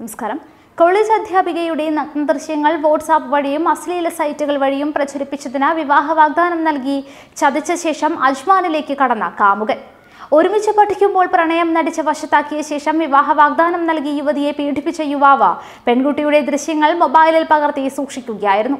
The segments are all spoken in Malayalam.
നമസ്കാരം കോളേജ് അധ്യാപികയുടെ നഗ്ന ദൃശ്യങ്ങൾ വാട്സാപ്പ് വഴിയും അശ്ലീല സൈറ്റുകൾ വഴിയും പ്രചരിപ്പിച്ചതിന് വിവാഹ വാഗ്ദാനം നൽകി ചതിച്ച ശേഷം അജ്മാനിലേക്ക് കടന്ന കാമുകൻ ഒരുമിച്ച് പഠിക്കുമ്പോൾ പ്രണയം നടിച്ച് വശത്താക്കിയ ശേഷം വിവാഹ വാഗ്ദാനം നൽകി യുവതിയെ പീഡിപ്പിച്ച യുവാവ് പെൺകുട്ടിയുടെ ദൃശ്യങ്ങൾ മൊബൈലിൽ പകർത്തി സൂക്ഷിക്കുകയായിരുന്നു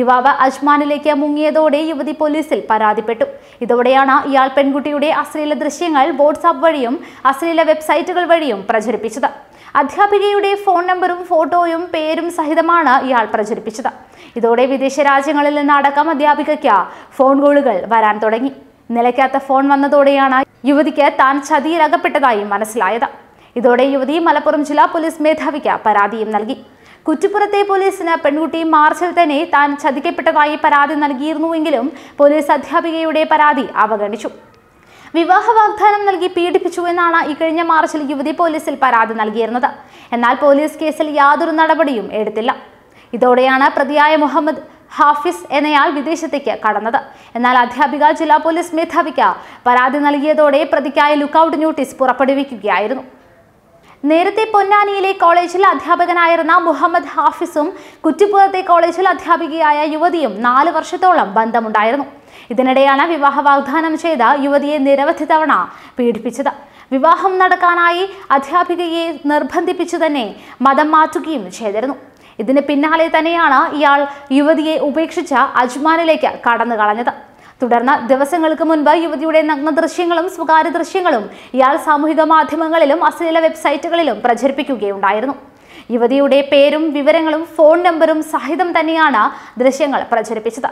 യുവാവ് അജ്മാനിലേക്ക് മുങ്ങിയതോടെ യുവതി പോലീസിൽ പരാതിപ്പെട്ടു ഇതോടെയാണ് ഇയാൾ പെൺകുട്ടിയുടെ അശ്ലീല ദൃശ്യങ്ങൾ വാട്സാപ്പ് വഴിയും അശ്ലീല വെബ്സൈറ്റുകൾ വഴിയും പ്രചരിപ്പിച്ചത് അധ്യാപികയുടെ ഫോൺ നമ്പറും ഫോട്ടോയും പേരും സഹിതമാണ് ഇയാൾ പ്രചരിപ്പിച്ചത് ഇതോടെ വിദേശ രാജ്യങ്ങളിൽ നിന്നടക്കം അധ്യാപികയ്ക്ക് ഫോൺ കോളുകൾ വരാൻ തുടങ്ങി നിലയ്ക്കാത്ത ഫോൺ വന്നതോടെയാണ് യുവതിക്ക് താൻ ചതിയിലകപ്പെട്ടതായി മനസ്സിലായത് ഇതോടെ യുവതി മലപ്പുറം ജില്ലാ പോലീസ് മേധാവിക്ക് പരാതിയും നൽകി കുറ്റിപ്പുറത്തെ പോലീസിന് പെൺകുട്ടി മാർച്ചിൽ തന്നെ താൻ ചതിക്കപ്പെട്ടതായി പരാതി നൽകിയിരുന്നുവെങ്കിലും പോലീസ് അധ്യാപികയുടെ പരാതി അവഗണിച്ചു വിവാഹ വാഗ്ദാനം നൽകി പീഡിപ്പിച്ചു എന്നാണ് ഇക്കഴിഞ്ഞ മാർച്ചിൽ യുവതി പോലീസിൽ പരാതി നൽകിയിരുന്നത് എന്നാൽ പോലീസ് കേസിൽ യാതൊരു നടപടിയും എടുത്തില്ല ഇതോടെയാണ് പ്രതിയായ മുഹമ്മദ് ഹാഫിസ് എന്നയാൾ വിദേശത്തേക്ക് കടന്നത് എന്നാൽ അധ്യാപിക ജില്ലാ പോലീസ് മേധാവിക്ക് പരാതി നൽകിയതോടെ പ്രതിക്കായ ലുക്കൌട്ട് നോട്ടീസ് പുറപ്പെടുവിക്കുകയായിരുന്നു നേരത്തെ പൊന്നാനിയിലെ കോളേജിൽ അധ്യാപകനായിരുന്ന മുഹമ്മദ് ഹാഫിസും കുറ്റിപ്പുറത്തെ കോളേജിൽ അധ്യാപികയായ യുവതിയും നാല് വർഷത്തോളം ബന്ധമുണ്ടായിരുന്നു ഇതിനിടെയാണ് വിവാഹ വാഗ്ദാനം ചെയ്ത യുവതിയെ നിരവധി തവണ പീഡിപ്പിച്ചത് വിവാഹം നടക്കാനായി അധ്യാപികയെ നിർബന്ധിപ്പിച്ചു തന്നെ മതം മാറ്റുകയും ചെയ്തിരുന്നു ഇതിന് പിന്നാലെ തന്നെയാണ് ഇയാൾ യുവതിയെ ഉപേക്ഷിച്ച അജ്മാനിലേക്ക് കടന്നു കളഞ്ഞത് തുടർന്ന് ദിവസങ്ങൾക്ക് മുൻപ് യുവതിയുടെ നഗ്ന ദൃശ്യങ്ങളും സ്വകാര്യ ദൃശ്യങ്ങളും ഇയാൾ സാമൂഹിക മാധ്യമങ്ങളിലും അശ്ലീല വെബ്സൈറ്റുകളിലും പ്രചരിപ്പിക്കുകയുണ്ടായിരുന്നു യുവതിയുടെ പേരും വിവരങ്ങളും ഫോൺ നമ്പറും സഹിതം തന്നെയാണ് ദൃശ്യങ്ങൾ പ്രചരിപ്പിച്ചത്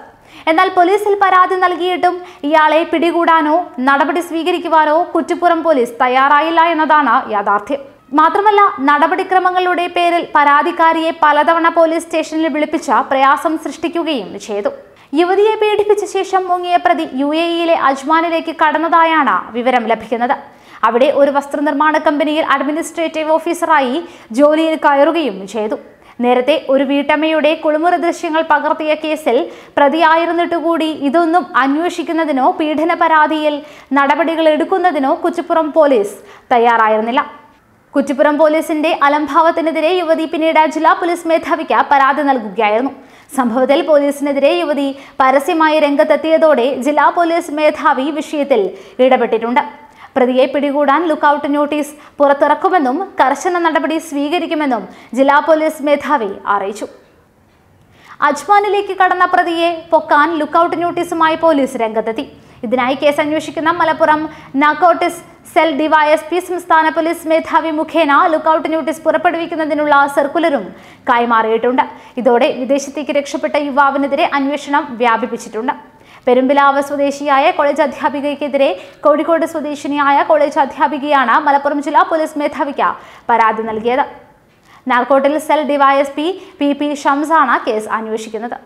എന്നാൽ പോലീസിൽ പരാതി നൽകിയിട്ടും ഇയാളെ പിടികൂടാനോ നടപടി സ്വീകരിക്കുവാനോ കുറ്റിപ്പുറം പോലീസ് തയ്യാറായില്ല എന്നതാണ് യാഥാർത്ഥ്യം മാത്രമല്ല നടപടിക്രമങ്ങളുടെ പേരിൽ പരാതിക്കാരിയെ പലതവണ പോലീസ് സ്റ്റേഷനിൽ വിളിപ്പിച്ച് പ്രയാസം സൃഷ്ടിക്കുകയും ചെയ്തു യുവതിയെ പീഡിപ്പിച്ച ശേഷം മുങ്ങിയ പ്രതി യു എ ഇയിലെ അജ്മാനിലേക്ക് കടന്നതായാണ് വിവരം ലഭിക്കുന്നത് അവിടെ ഒരു വസ്ത്രനിർമ്മാണ കമ്പനിയിൽ അഡ്മിനിസ്ട്രേറ്റീവ് ഓഫീസറായി ജോലിയിൽ കയറുകയും ചെയ്തു നേരത്തെ ഒരു വീട്ടമ്മയുടെ കുളിമുറി ദൃശ്യങ്ങൾ പകർത്തിയ കേസിൽ പ്രതിയായിരുന്നിട്ടുകൂടി ഇതൊന്നും അന്വേഷിക്കുന്നതിനോ പീഡന പരാതിയിൽ നടപടികൾ എടുക്കുന്നതിനോ കുച്ചിപ്പുറം പോലീസ് തയ്യാറായിരുന്നില്ല കുറ്റിപ്പുറം പോലീസിന്റെ അലംഭാവത്തിനെതിരെ യുവതി പിന്നീട് ജില്ലാ പോലീസ് മേധാവിക്ക് പരാതി നൽകുകയായിരുന്നു സംഭവത്തിൽ പോലീസിനെതിരെ യുവതി പരസ്യമായി രംഗത്തെത്തിയതോടെ ജില്ലാ പോലീസ് മേധാവി വിഷയത്തിൽ ഇടപെട്ടിട്ടുണ്ട് പ്രതിയെ പിടികൂടാൻ ലുക്കൌട്ട് നോട്ടീസ് പുറത്തിറക്കുമെന്നും കർശന നടപടി സ്വീകരിക്കുമെന്നും ജില്ലാ പോലീസ് മേധാവി അറിയിച്ചു അജ്മാനിലേക്ക് കടന്ന പ്രതിയെ പൊക്കാൻ ലുക്കൌട്ട് നോട്ടീസുമായി പോലീസ് രംഗത്തെത്തി ഇതിനായി കേസ് അന്വേഷിക്കുന്ന മലപ്പുറം നാക്കോട്ടിസ് സെൽ ഡിവൈഎസ്പി സംസ്ഥാന പോലീസ് മേധാവി മുഖേന ലുക്കൌട്ട് നോട്ടീസ് പുറപ്പെടുവിക്കുന്നതിനുള്ള സർക്കുലറും കൈമാറിയിട്ടുണ്ട് ഇതോടെ വിദേശത്തേക്ക് രക്ഷപ്പെട്ട യുവാവിനെതിരെ അന്വേഷണം വ്യാപിപ്പിച്ചിട്ടുണ്ട് പെരുമ്പിലാവ് സ്വദേശിയായ കോളേജ് അധ്യാപികയ്ക്കെതിരെ കോഴിക്കോട് സ്വദേശിനിയായ കോളേജ് അധ്യാപികയാണ് മലപ്പുറം ജില്ലാ പോലീസ് മേധാവിക്ക് പരാതി നൽകിയത് നാർക്കോട്ടിൽ സെൽ ഡിവൈഎസ്പി പി പി ഷംസാണ് കേസ് അന്വേഷിക്കുന്നത്